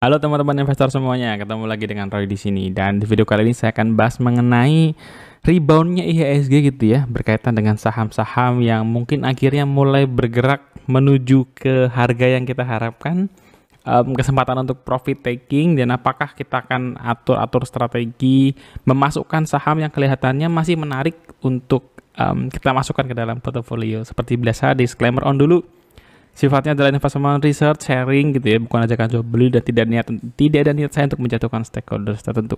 Halo teman-teman investor semuanya, ketemu lagi dengan Roy di sini dan di video kali ini saya akan bahas mengenai reboundnya IHSG gitu ya berkaitan dengan saham-saham yang mungkin akhirnya mulai bergerak menuju ke harga yang kita harapkan um, kesempatan untuk profit taking dan apakah kita akan atur-atur strategi memasukkan saham yang kelihatannya masih menarik untuk um, kita masukkan ke dalam portfolio seperti biasa disclaimer on dulu Sifatnya adalah investment research, sharing gitu ya, bukan ajakan jual beli dan tidak niat tidak ada niat saya untuk menjatuhkan stakeholders tertentu.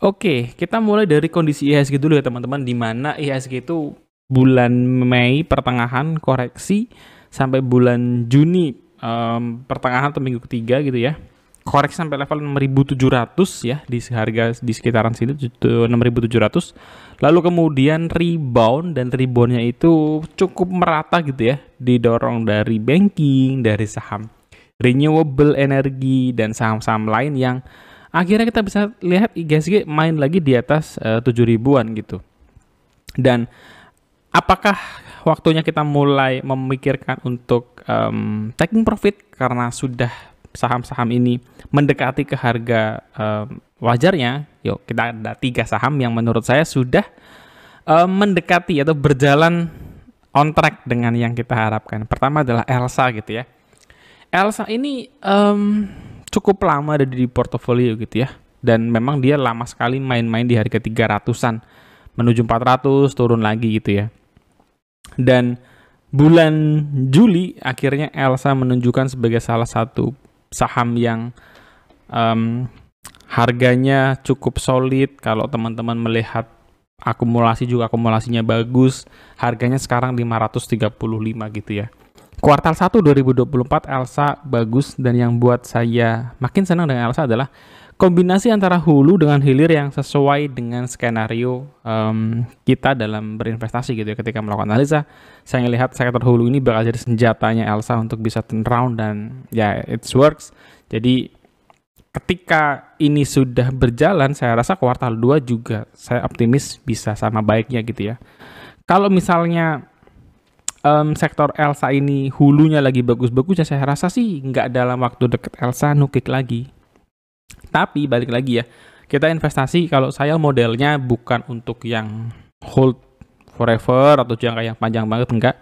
Oke, kita mulai dari kondisi IHSG dulu ya teman-teman, di mana IHSG itu bulan Mei pertengahan koreksi sampai bulan Juni um, pertengahan atau minggu ketiga gitu ya koreksi sampai level 6700 ya di harga di sekitaran sini 6700 lalu kemudian rebound dan reboundnya itu cukup merata gitu ya didorong dari banking dari saham renewable energi dan saham-saham lain yang akhirnya kita bisa lihat IGSG main lagi di atas uh, ribuan gitu dan apakah waktunya kita mulai memikirkan untuk um, taking profit karena sudah saham-saham ini mendekati ke harga um, wajarnya, yuk kita ada tiga saham yang menurut saya sudah um, mendekati atau berjalan on track dengan yang kita harapkan. Pertama adalah Elsa gitu ya. Elsa ini um, cukup lama ada di portofolio gitu ya. Dan memang dia lama sekali main-main di harga 300-an. Menuju 400, turun lagi gitu ya. Dan bulan Juli akhirnya Elsa menunjukkan sebagai salah satu saham yang um, harganya cukup solid kalau teman-teman melihat akumulasi juga akumulasinya bagus harganya sekarang 535 gitu ya kuartal 1 2024 Elsa bagus dan yang buat saya makin senang dengan Elsa adalah kombinasi antara hulu dengan hilir yang sesuai dengan skenario um, kita dalam berinvestasi gitu ya ketika melakukan analisa saya melihat sektor hulu ini bakal jadi senjatanya Elsa untuk bisa turn round dan ya yeah, it works jadi ketika ini sudah berjalan saya rasa kuartal 2 juga saya optimis bisa sama baiknya gitu ya kalau misalnya um, sektor Elsa ini hulunya lagi bagus bagus ya, saya rasa sih nggak dalam waktu deket Elsa nukik lagi. Tapi balik lagi ya, kita investasi kalau saya modelnya bukan untuk yang hold forever atau jangka yang panjang banget enggak.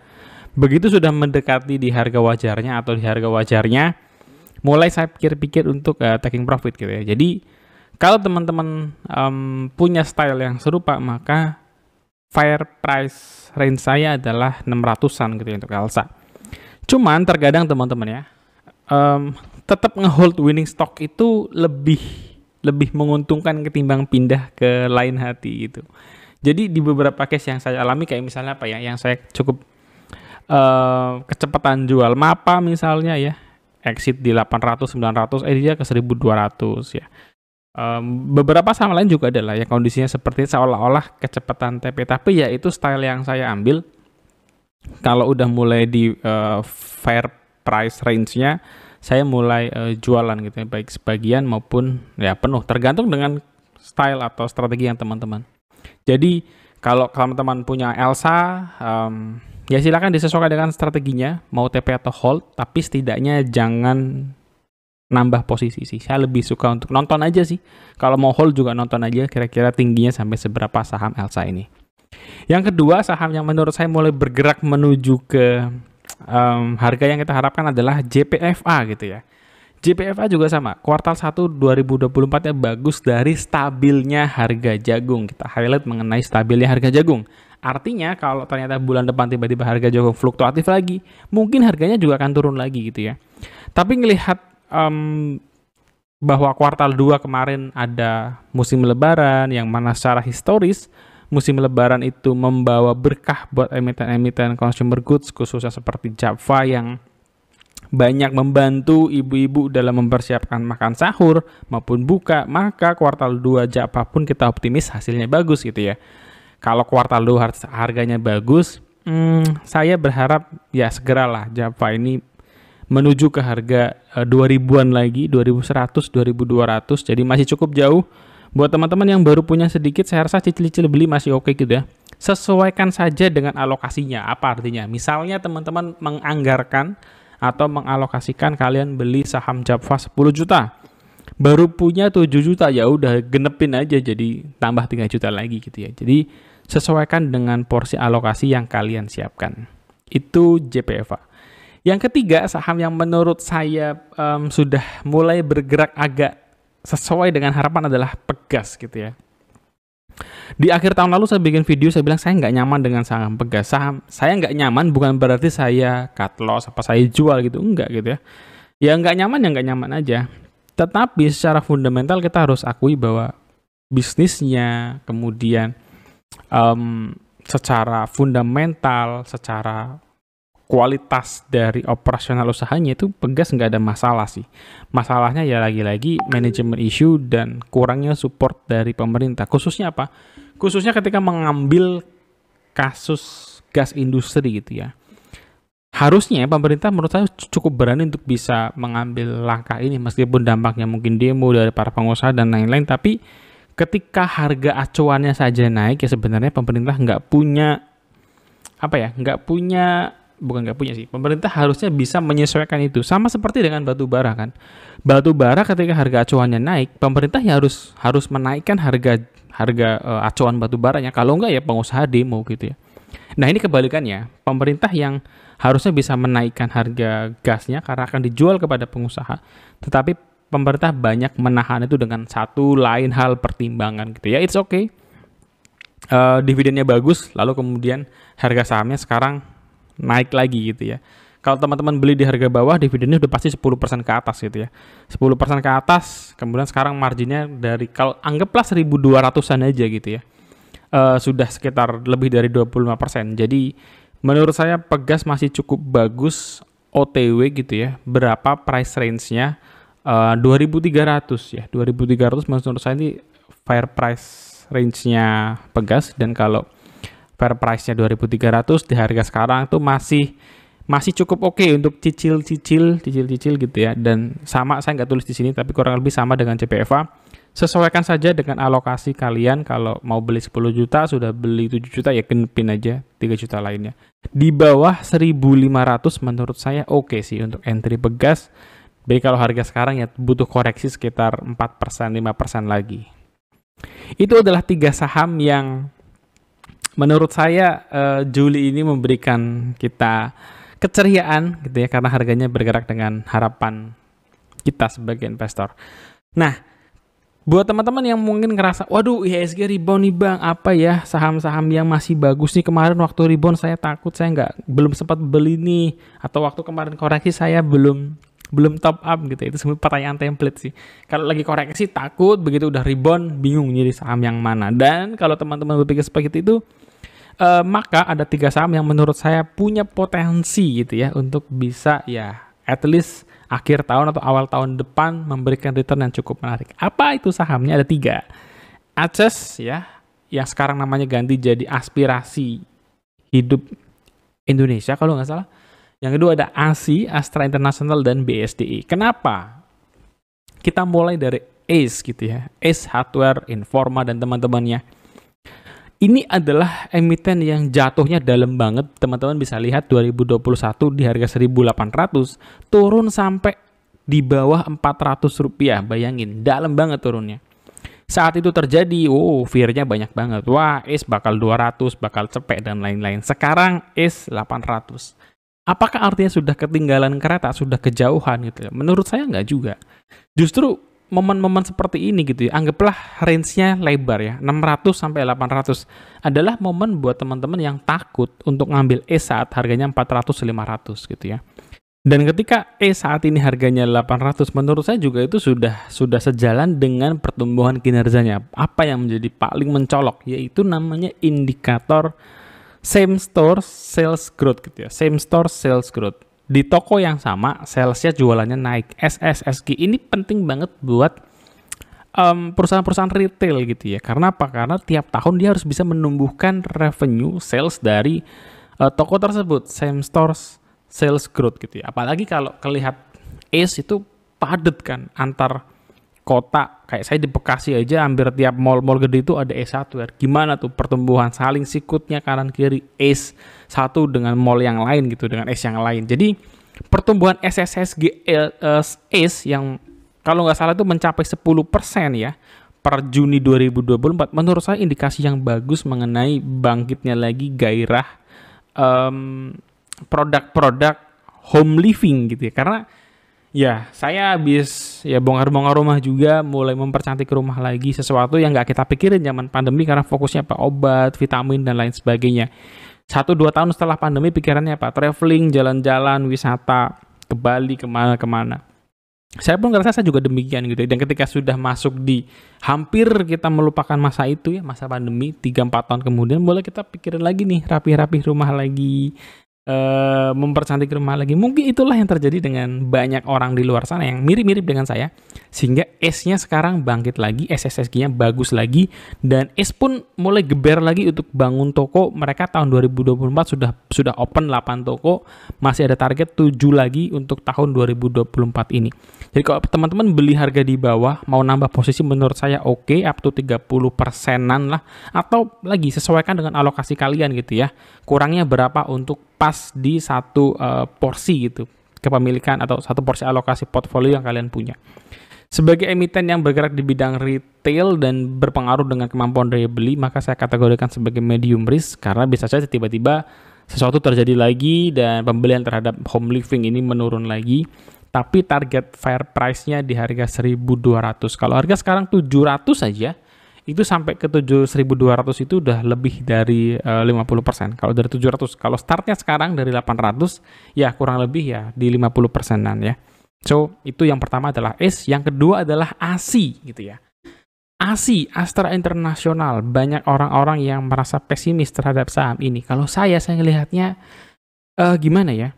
Begitu sudah mendekati di harga wajarnya atau di harga wajarnya, mulai saya pikir-pikir untuk uh, taking profit gitu ya. Jadi kalau teman-teman um, punya style yang serupa maka fair price range saya adalah 600-an gitu ya untuk Elsa. Cuman terkadang teman-teman ya, um, tetap ngehold winning stock itu lebih lebih menguntungkan ketimbang pindah ke lain hati gitu. Jadi di beberapa case yang saya alami kayak misalnya apa ya, yang saya cukup uh, kecepatan jual mapa misalnya ya, exit di 800 900 eh dia ke 1200 ya. Um, beberapa sama lain juga adalah ya kondisinya seperti seolah-olah kecepatan TP tapi ya itu style yang saya ambil kalau udah mulai di uh, fair price range-nya saya mulai uh, jualan gitu ya, baik sebagian maupun ya penuh tergantung dengan style atau strategi yang teman-teman. Jadi kalau teman-teman punya Elsa um, ya silakan disesuaikan dengan strateginya mau TP atau hold tapi setidaknya jangan nambah posisi sih. Saya lebih suka untuk nonton aja sih. Kalau mau hold juga nonton aja kira-kira tingginya sampai seberapa saham Elsa ini. Yang kedua, saham yang menurut saya mulai bergerak menuju ke um, harga yang kita harapkan adalah JPFA gitu ya. JPFA juga sama, kuartal 1 2024 ya bagus dari stabilnya harga jagung. Kita highlight mengenai stabilnya harga jagung. Artinya kalau ternyata bulan depan tiba-tiba harga jagung fluktuatif lagi, mungkin harganya juga akan turun lagi gitu ya. Tapi ngelihat um, bahwa kuartal 2 kemarin ada musim lebaran yang mana secara historis musim lebaran itu membawa berkah buat emiten-emiten consumer goods khususnya seperti Java yang banyak membantu ibu-ibu dalam mempersiapkan makan sahur maupun buka, maka kuartal 2 Java pun kita optimis hasilnya bagus gitu ya. Kalau kuartal 2 harganya bagus, hmm, saya berharap ya segeralah Java ini menuju ke harga 2000-an eh, lagi, 2100, 2200. Jadi masih cukup jauh Buat teman-teman yang baru punya sedikit, saya rasa cicil-cicil beli masih oke okay gitu ya. Sesuaikan saja dengan alokasinya. Apa artinya? Misalnya teman-teman menganggarkan atau mengalokasikan kalian beli saham Japfa 10 juta. Baru punya 7 juta ya udah genepin aja jadi tambah 3 juta lagi gitu ya. Jadi sesuaikan dengan porsi alokasi yang kalian siapkan. Itu JPFA. Yang ketiga, saham yang menurut saya um, sudah mulai bergerak agak sesuai dengan harapan adalah pegas gitu ya. Di akhir tahun lalu saya bikin video saya bilang saya nggak nyaman dengan saham pegas. Saham saya nggak nyaman bukan berarti saya cut loss apa saya jual gitu enggak gitu ya. Ya nggak nyaman ya nggak nyaman aja. Tetapi secara fundamental kita harus akui bahwa bisnisnya kemudian um, secara fundamental, secara kualitas dari operasional usahanya itu Pegas nggak ada masalah sih. Masalahnya ya lagi-lagi manajemen isu dan kurangnya support dari pemerintah. Khususnya apa? Khususnya ketika mengambil kasus gas industri gitu ya. Harusnya pemerintah menurut saya cukup berani untuk bisa mengambil langkah ini meskipun dampaknya mungkin demo dari para pengusaha dan lain-lain tapi ketika harga acuannya saja naik ya sebenarnya pemerintah nggak punya apa ya nggak punya bukan nggak punya sih pemerintah harusnya bisa menyesuaikan itu sama seperti dengan batu bara kan batu bara ketika harga acuannya naik pemerintah ya harus harus menaikkan harga harga uh, acuan batu baranya kalau nggak ya pengusaha demo gitu ya nah ini kebalikannya pemerintah yang harusnya bisa menaikkan harga gasnya karena akan dijual kepada pengusaha tetapi pemerintah banyak menahan itu dengan satu lain hal pertimbangan gitu ya it's okay uh, dividennya bagus lalu kemudian harga sahamnya sekarang naik lagi gitu ya. Kalau teman-teman beli di harga bawah, dividennya udah pasti 10% ke atas gitu ya. 10% ke atas, kemudian sekarang marginnya dari, kalau anggaplah 1.200-an aja gitu ya. Uh, sudah sekitar lebih dari 25%. Jadi menurut saya Pegas masih cukup bagus OTW gitu ya. Berapa price range-nya? Uh, eh, 2.300 ya. 2.300 menurut saya ini fair price range-nya Pegas. Dan kalau fair price-nya 2300 di harga sekarang tuh masih masih cukup oke okay untuk cicil-cicil, cicil-cicil gitu ya. Dan sama saya nggak tulis di sini tapi kurang lebih sama dengan CPFA. Sesuaikan saja dengan alokasi kalian kalau mau beli 10 juta sudah beli 7 juta ya genepin aja 3 juta lainnya. Di bawah 1500 menurut saya oke okay sih untuk entry pegas. Baik kalau harga sekarang ya butuh koreksi sekitar 4%, 5% lagi. Itu adalah tiga saham yang menurut saya uh, Juli ini memberikan kita keceriaan gitu ya karena harganya bergerak dengan harapan kita sebagai investor. Nah, buat teman-teman yang mungkin ngerasa, waduh IHSG rebound nih bang, apa ya saham-saham yang masih bagus nih kemarin waktu rebound saya takut saya nggak belum sempat beli nih atau waktu kemarin koreksi saya belum belum top up gitu itu semua pertanyaan template sih kalau lagi koreksi takut begitu udah rebound bingung jadi saham yang mana dan kalau teman-teman berpikir seperti itu uh, maka ada tiga saham yang menurut saya punya potensi gitu ya untuk bisa ya at least akhir tahun atau awal tahun depan memberikan return yang cukup menarik. Apa itu sahamnya? Ada tiga. Access ya, yang sekarang namanya ganti jadi aspirasi hidup Indonesia kalau nggak salah. Yang kedua ada ASI, Astra International, dan BSDI. Kenapa? Kita mulai dari ACE gitu ya. ACE Hardware, Informa, dan teman-temannya ini adalah emiten yang jatuhnya dalam banget. Teman-teman bisa lihat 2021 di harga 1800 turun sampai di bawah 400 rupiah. Bayangin, dalam banget turunnya. Saat itu terjadi, oh fearnya banyak banget. Wah, is bakal 200, bakal cepet dan lain-lain. Sekarang is 800. Apakah artinya sudah ketinggalan kereta, sudah kejauhan gitu ya? Menurut saya nggak juga. Justru momen-momen seperti ini gitu ya. Anggaplah range-nya lebar ya, 600 sampai 800 adalah momen buat teman-teman yang takut untuk ngambil E saat harganya 400 500 gitu ya. Dan ketika E saat ini harganya 800 menurut saya juga itu sudah sudah sejalan dengan pertumbuhan kinerjanya. Apa yang menjadi paling mencolok yaitu namanya indikator same store sales growth gitu ya. Same store sales growth di toko yang sama salesnya jualannya naik SSSG ini penting banget buat um, perusahaan-perusahaan retail gitu ya karena apa karena tiap tahun dia harus bisa menumbuhkan revenue sales dari uh, toko tersebut same stores sales growth gitu ya apalagi kalau kelihat es itu padet kan antar kota kayak saya di Bekasi aja hampir tiap mall-mall gede itu ada S1 ya. Gimana tuh pertumbuhan saling sikutnya kanan kiri S1 dengan mall yang lain gitu dengan S yang lain. Jadi pertumbuhan SSSG eh, S yang kalau nggak salah itu mencapai 10% ya per Juni 2024 menurut saya indikasi yang bagus mengenai bangkitnya lagi gairah um, produk-produk home living gitu ya karena Ya, saya habis ya bongkar-bongkar rumah juga, mulai mempercantik rumah lagi, sesuatu yang nggak kita pikirin zaman pandemi karena fokusnya apa obat, vitamin dan lain sebagainya. Satu dua tahun setelah pandemi pikirannya apa? Traveling, jalan-jalan, wisata, ke Bali kemana-kemana. Saya pun ngerasa saya juga demikian gitu. Dan ketika sudah masuk di hampir kita melupakan masa itu ya, masa pandemi tiga empat tahun kemudian, mulai kita pikirin lagi nih, rapi-rapi rumah lagi, Eh, mempercantik rumah lagi. Mungkin itulah yang terjadi dengan banyak orang di luar sana yang mirip-mirip dengan saya. Sehingga S-nya sekarang bangkit lagi, SSSG-nya bagus lagi, dan S pun mulai geber lagi untuk bangun toko. Mereka tahun 2024 sudah sudah open 8 toko, masih ada target 7 lagi untuk tahun 2024 ini. Jadi kalau teman-teman beli harga di bawah, mau nambah posisi menurut saya oke, okay, up to 30 persenan lah. Atau lagi sesuaikan dengan alokasi kalian gitu ya. Kurangnya berapa untuk pas di satu uh, porsi gitu kepemilikan atau satu porsi alokasi portfolio yang kalian punya. Sebagai emiten yang bergerak di bidang retail dan berpengaruh dengan kemampuan daya beli, maka saya kategorikan sebagai medium risk karena bisa saja tiba-tiba sesuatu terjadi lagi dan pembelian terhadap home living ini menurun lagi tapi target fair price-nya di harga 1200. Kalau harga sekarang 700 saja, itu sampai ke 7200 itu udah lebih dari eh, uh, 50%. Kalau dari 700, kalau startnya sekarang dari 800, ya kurang lebih ya di 50 ya. So, itu yang pertama adalah S, yang kedua adalah ASI gitu ya. ASI, Astra Internasional, banyak orang-orang yang merasa pesimis terhadap saham ini. Kalau saya, saya melihatnya uh, eh, gimana ya?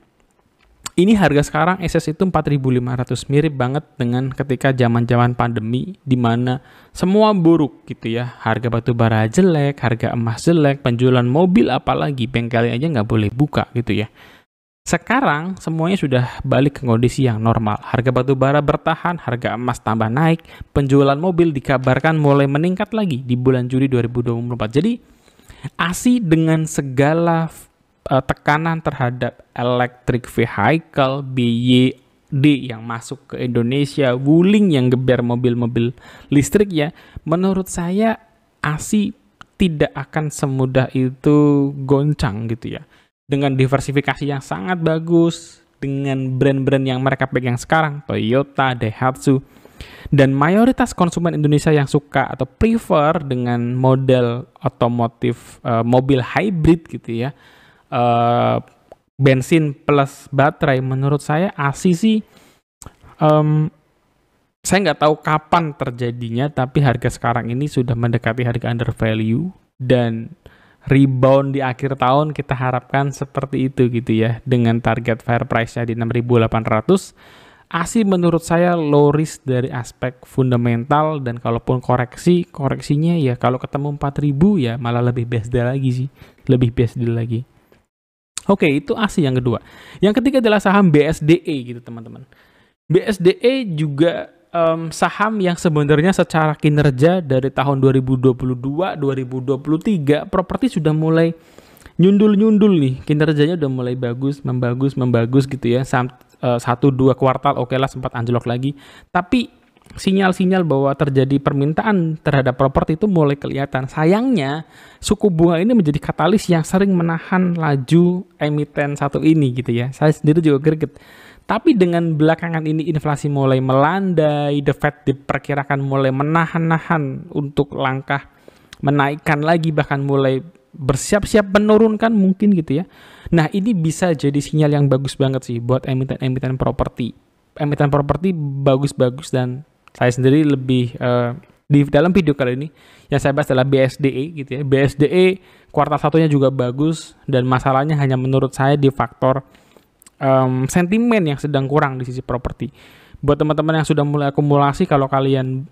ini harga sekarang SS itu 4.500 mirip banget dengan ketika zaman-zaman pandemi di mana semua buruk gitu ya. Harga batu bara jelek, harga emas jelek, penjualan mobil apalagi bengkelnya aja nggak boleh buka gitu ya. Sekarang semuanya sudah balik ke kondisi yang normal. Harga batu bara bertahan, harga emas tambah naik, penjualan mobil dikabarkan mulai meningkat lagi di bulan Juli 2024. Jadi ASI dengan segala uh, tekanan terhadap electric vehicle BYD yang masuk ke Indonesia, wuling yang geber mobil-mobil listrik ya, menurut saya ASI tidak akan semudah itu goncang gitu ya. Dengan diversifikasi yang sangat bagus, dengan brand-brand yang mereka pegang sekarang, Toyota, Daihatsu, dan mayoritas konsumen Indonesia yang suka atau prefer dengan model otomotif uh, mobil hybrid gitu ya, uh, bensin plus baterai menurut saya ASI sih um, saya nggak tahu kapan terjadinya tapi harga sekarang ini sudah mendekati harga under value dan rebound di akhir tahun kita harapkan seperti itu gitu ya dengan target fair price-nya di 6.800 ASI menurut saya low risk dari aspek fundamental dan kalaupun koreksi koreksinya ya kalau ketemu 4.000 ya malah lebih best day lagi sih lebih best day lagi Oke, itu ASI yang kedua. Yang ketiga adalah saham BSDE gitu teman-teman. BSDE juga um, saham yang sebenarnya secara kinerja dari tahun 2022, 2023 properti sudah mulai nyundul-nyundul nih. Kinerjanya udah mulai bagus, membagus, membagus gitu ya. uh, satu dua kuartal oke okay lah sempat anjlok lagi. Tapi sinyal-sinyal bahwa terjadi permintaan terhadap properti itu mulai kelihatan. Sayangnya, suku bunga ini menjadi katalis yang sering menahan laju emiten satu ini gitu ya. Saya sendiri juga greget. Tapi dengan belakangan ini inflasi mulai melandai, The Fed diperkirakan mulai menahan-nahan untuk langkah menaikkan lagi bahkan mulai bersiap-siap menurunkan mungkin gitu ya. Nah, ini bisa jadi sinyal yang bagus banget sih buat emiten-emiten properti emiten properti bagus-bagus dan saya sendiri lebih uh, di dalam video kali ini yang saya bahas adalah BSDE gitu ya. BSDE kuartal satunya juga bagus dan masalahnya hanya menurut saya di faktor um, sentimen yang sedang kurang di sisi properti. Buat teman-teman yang sudah mulai akumulasi kalau kalian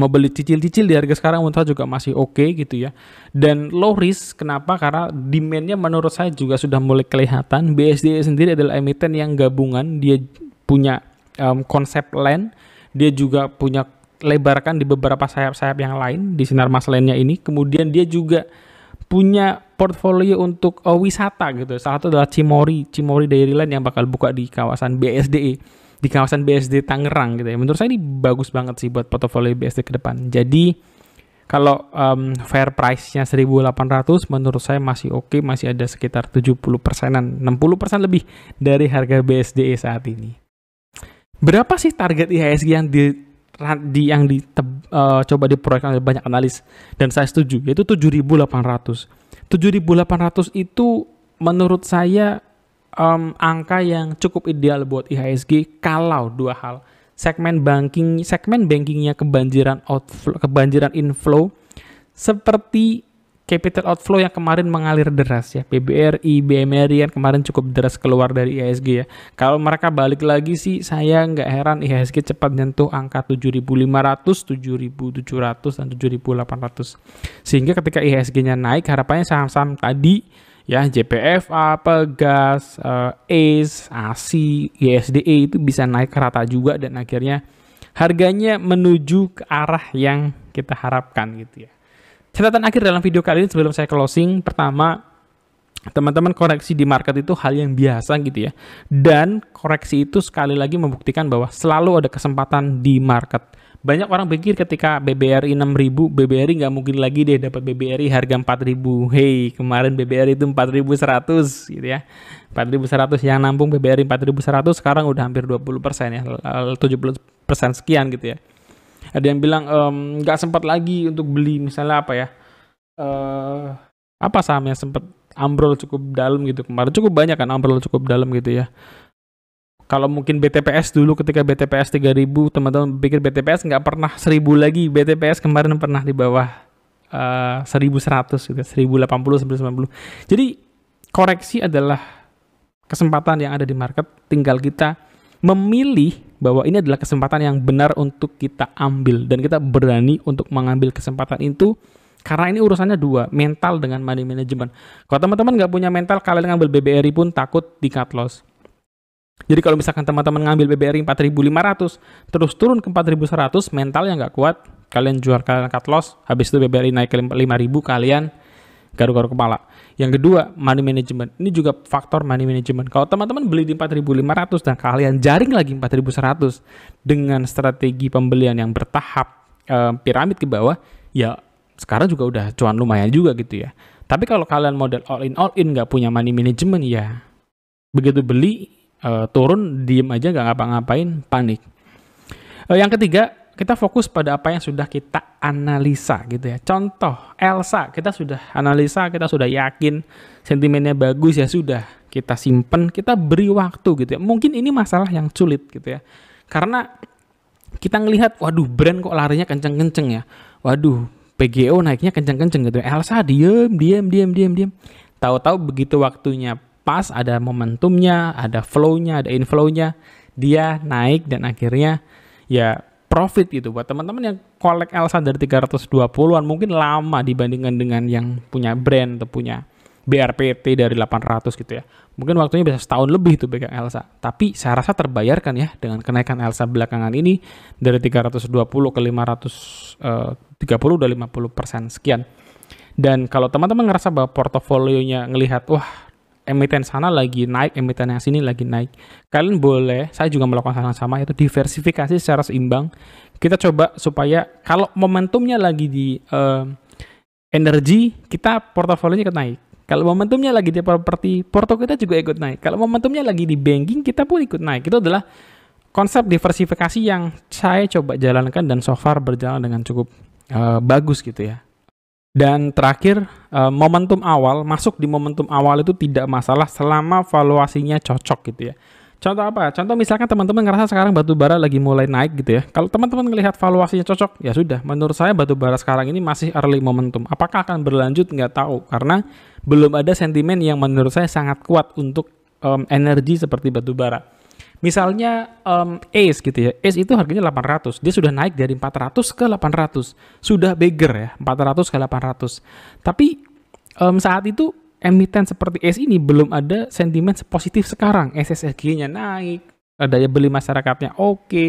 mau beli cicil-cicil di harga sekarang menurut saya juga masih oke okay gitu ya. Dan low risk kenapa? Karena demandnya menurut saya juga sudah mulai kelihatan. BSDE sendiri adalah emiten yang gabungan, dia punya um, konsep land dia juga punya lebarkan di beberapa sayap-sayap yang lain di sinar mas lainnya ini. Kemudian dia juga punya portfolio untuk uh, wisata gitu. Salah satu adalah Cimori, Cimori Dairyland yang bakal buka di kawasan BSD, e, di kawasan BSD e Tangerang gitu ya. Menurut saya ini bagus banget sih buat portfolio BSD e ke depan. Jadi kalau um, fair price-nya 1800 menurut saya masih oke, okay, masih ada sekitar 70 persenan, 60 persen lebih dari harga BSD saat ini berapa sih target IHSG yang di di yang di uh, coba diproyekkan oleh banyak analis dan saya setuju yaitu 7800. 7800 itu menurut saya um, angka yang cukup ideal buat IHSG kalau dua hal segmen banking segmen bankingnya kebanjiran outflow kebanjiran inflow seperti capital outflow yang kemarin mengalir deras ya. PBRI, BMRI yang kemarin cukup deras keluar dari IHSG ya. Kalau mereka balik lagi sih saya nggak heran IHSG cepat nyentuh angka 7.500, 7.700 dan 7.800. Sehingga ketika IHSG-nya naik harapannya saham-saham tadi ya JPF, apa gas, uh, ACE, ASI, ISDE itu bisa naik rata juga dan akhirnya harganya menuju ke arah yang kita harapkan gitu ya. Catatan akhir dalam video kali ini sebelum saya closing, pertama teman-teman koreksi di market itu hal yang biasa gitu ya. Dan koreksi itu sekali lagi membuktikan bahwa selalu ada kesempatan di market. Banyak orang pikir ketika BBRI 6000, BBRI nggak mungkin lagi deh dapat BBRI harga 4000. Hey, kemarin BBRI itu 4100 gitu ya. 4100 yang nampung BBRI 4100 sekarang udah hampir 20% ya, 70% sekian gitu ya ada yang bilang nggak um, sempat lagi untuk beli misalnya apa ya uh, apa saham yang sempat ambrol cukup dalam gitu kemarin cukup banyak kan ambrol cukup dalam gitu ya kalau mungkin BTPS dulu ketika BTPS 3000 teman-teman pikir BTPS nggak pernah 1000 lagi BTPS kemarin pernah di bawah uh, eh, 1100 gitu 1080 1090 jadi koreksi adalah kesempatan yang ada di market tinggal kita memilih bahwa ini adalah kesempatan yang benar untuk kita ambil dan kita berani untuk mengambil kesempatan itu karena ini urusannya dua, mental dengan money management. Kalau teman-teman nggak punya mental, kalian ngambil BBRI pun takut di cut loss. Jadi kalau misalkan teman-teman ngambil BBRI 4500, terus turun ke 4100, mental yang nggak kuat, kalian jual kalian cut loss, habis itu BBRI naik ke 5000, kalian garuk-garuk kepala. Yang kedua, money management. Ini juga faktor money management. Kalau teman-teman beli di 4.500 dan kalian jaring lagi 4.100 dengan strategi pembelian yang bertahap eh, piramid ke bawah, ya sekarang juga udah cuan lumayan juga gitu ya. Tapi kalau kalian model all in all in nggak punya money management ya begitu beli eh, turun diem aja nggak ngapa-ngapain panik. Eh, yang ketiga kita fokus pada apa yang sudah kita analisa gitu ya. Contoh Elsa, kita sudah analisa, kita sudah yakin sentimennya bagus ya sudah kita simpen, kita beri waktu gitu ya. Mungkin ini masalah yang sulit gitu ya. Karena kita ngelihat waduh brand kok larinya kenceng-kenceng ya. Waduh, PGO naiknya kenceng-kenceng gitu. Ya. Elsa diem, diem, diem, diem, diem. Tahu-tahu begitu waktunya pas, ada momentumnya, ada flow-nya, ada inflow-nya, dia naik dan akhirnya ya profit gitu buat teman-teman yang kolek Elsa dari 320-an mungkin lama dibandingkan dengan yang punya brand atau punya BRPT dari 800 gitu ya. Mungkin waktunya bisa setahun lebih tuh pegang Elsa. Tapi saya rasa terbayarkan ya dengan kenaikan Elsa belakangan ini dari 320 ke 530 eh, udah 50 persen sekian. Dan kalau teman-teman ngerasa bahwa portofolionya ngelihat wah emiten sana lagi naik, emiten yang sini lagi naik. Kalian boleh, saya juga melakukan hal yang sama, yaitu diversifikasi secara seimbang. Kita coba supaya kalau momentumnya lagi di uh, energi, kita portofolionya ikut naik. Kalau momentumnya lagi di properti, porto kita juga ikut naik. Kalau momentumnya lagi di banking, kita pun ikut naik. Itu adalah konsep diversifikasi yang saya coba jalankan dan so far berjalan dengan cukup uh, bagus gitu ya. Dan terakhir, eh, momentum awal, masuk di momentum awal itu tidak masalah selama valuasinya cocok gitu ya. Contoh apa? Contoh misalkan teman-teman ngerasa sekarang batu bara lagi mulai naik gitu ya. Kalau teman-teman melihat valuasinya cocok, ya sudah. Menurut saya batu bara sekarang ini masih early momentum. Apakah akan berlanjut? Nggak tahu. Karena belum ada sentimen yang menurut saya sangat kuat untuk um, energi seperti batu bara. Misalnya um, Ace gitu ya. Ace itu harganya 800. Dia sudah naik dari 400 ke 800. Sudah bigger ya, 400 ke 800. Tapi um, saat itu emiten seperti Ace ini belum ada sentimen positif sekarang. SSG-nya naik, daya beli masyarakatnya oke, okay,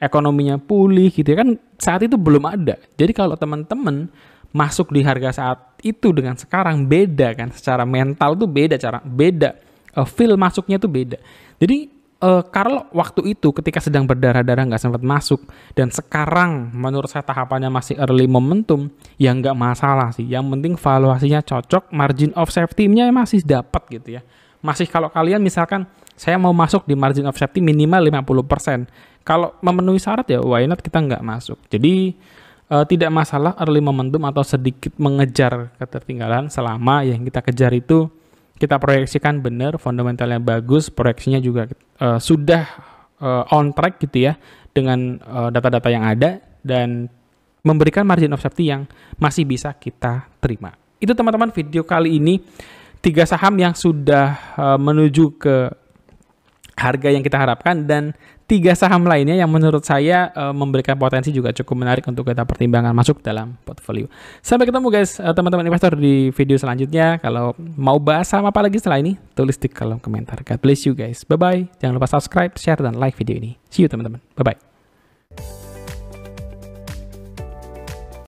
ekonominya pulih gitu ya kan saat itu belum ada. Jadi kalau teman-teman masuk di harga saat itu dengan sekarang beda kan secara mental tuh beda cara beda eh, feel masuknya tuh beda. Jadi uh, eh, kalau waktu itu ketika sedang berdarah-darah nggak sempat masuk dan sekarang menurut saya tahapannya masih early momentum ya nggak masalah sih yang penting valuasinya cocok margin of safety-nya masih dapat gitu ya masih kalau kalian misalkan saya mau masuk di margin of safety minimal 50% kalau memenuhi syarat ya why not kita nggak masuk jadi uh, tidak masalah early momentum atau sedikit mengejar ketertinggalan selama yang kita kejar itu kita proyeksikan benar, fundamentalnya bagus, proyeksinya juga uh, sudah uh, on track gitu ya dengan eh, data-data uh, yang ada dan memberikan margin of safety yang masih bisa kita terima. Itu teman-teman video kali ini tiga saham yang sudah uh, menuju ke harga yang kita harapkan dan tiga saham lainnya yang menurut saya uh, memberikan potensi juga cukup menarik untuk kita pertimbangkan masuk dalam portfolio. Sampai ketemu guys eh, teman-teman investor di video selanjutnya. Kalau mau bahas sama apa lagi setelah ini, tulis di kolom komentar. God bless you guys. Bye-bye. Jangan lupa subscribe, share, dan like video ini. See you teman-teman. Bye-bye.